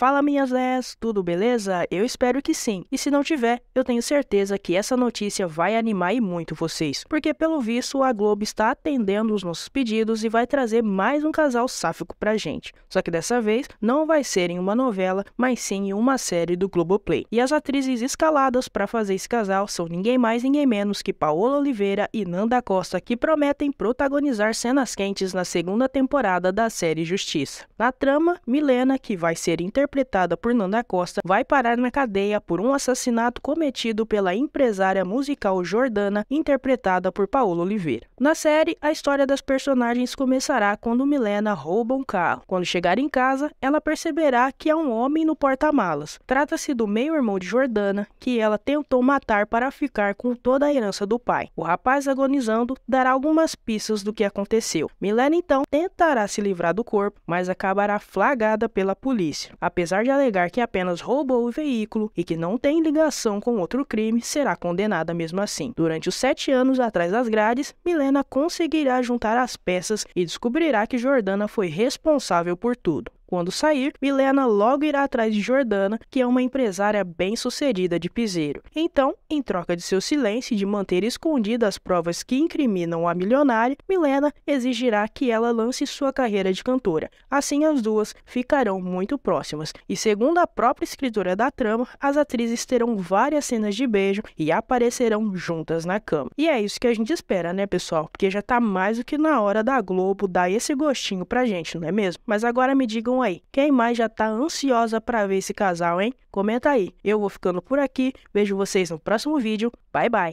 Fala minhas 10, tudo beleza? Eu espero que sim. E se não tiver, eu tenho certeza que essa notícia vai animar e muito vocês, porque pelo visto a Globo está atendendo os nossos pedidos e vai trazer mais um casal sáfico pra gente. Só que dessa vez não vai ser em uma novela, mas sim em uma série do Globoplay. E as atrizes escaladas para fazer esse casal são ninguém mais ninguém menos que Paola Oliveira e Nanda Costa, que prometem protagonizar cenas quentes na segunda temporada da série Justiça. Na trama, Milena, que vai ser interpretada interpretada por Nanda Costa, vai parar na cadeia por um assassinato cometido pela empresária musical Jordana, interpretada por Paola Oliveira. Na série, a história das personagens começará quando Milena rouba um carro. Quando chegar em casa, ela perceberá que há um homem no porta-malas. Trata-se do meio-irmão de Jordana, que ela tentou matar para ficar com toda a herança do pai. O rapaz agonizando dará algumas pistas do que aconteceu. Milena então tentará se livrar do corpo, mas acabará flagrada pela polícia. A apesar de alegar que apenas roubou o veículo e que não tem ligação com outro crime, será condenada mesmo assim. Durante os sete anos atrás das grades, Milena conseguirá juntar as peças e descobrirá que Jordana foi responsável por tudo. Quando sair, Milena logo irá atrás de Jordana, que é uma empresária bem-sucedida de piseiro. Então, em troca de seu silêncio e de manter escondidas as provas que incriminam a milionária, Milena exigirá que ela lance sua carreira de cantora. Assim, as duas ficarão muito próximas. E segundo a própria escritora da trama, as atrizes terão várias cenas de beijo e aparecerão juntas na cama. E é isso que a gente espera, né, pessoal? Porque já tá mais do que na hora da Globo dar esse gostinho pra gente, não é mesmo? Mas agora me digam então aí. Quem mais já tá ansiosa para ver esse casal, hein? Comenta aí. Eu vou ficando por aqui. Vejo vocês no próximo vídeo. Bye bye.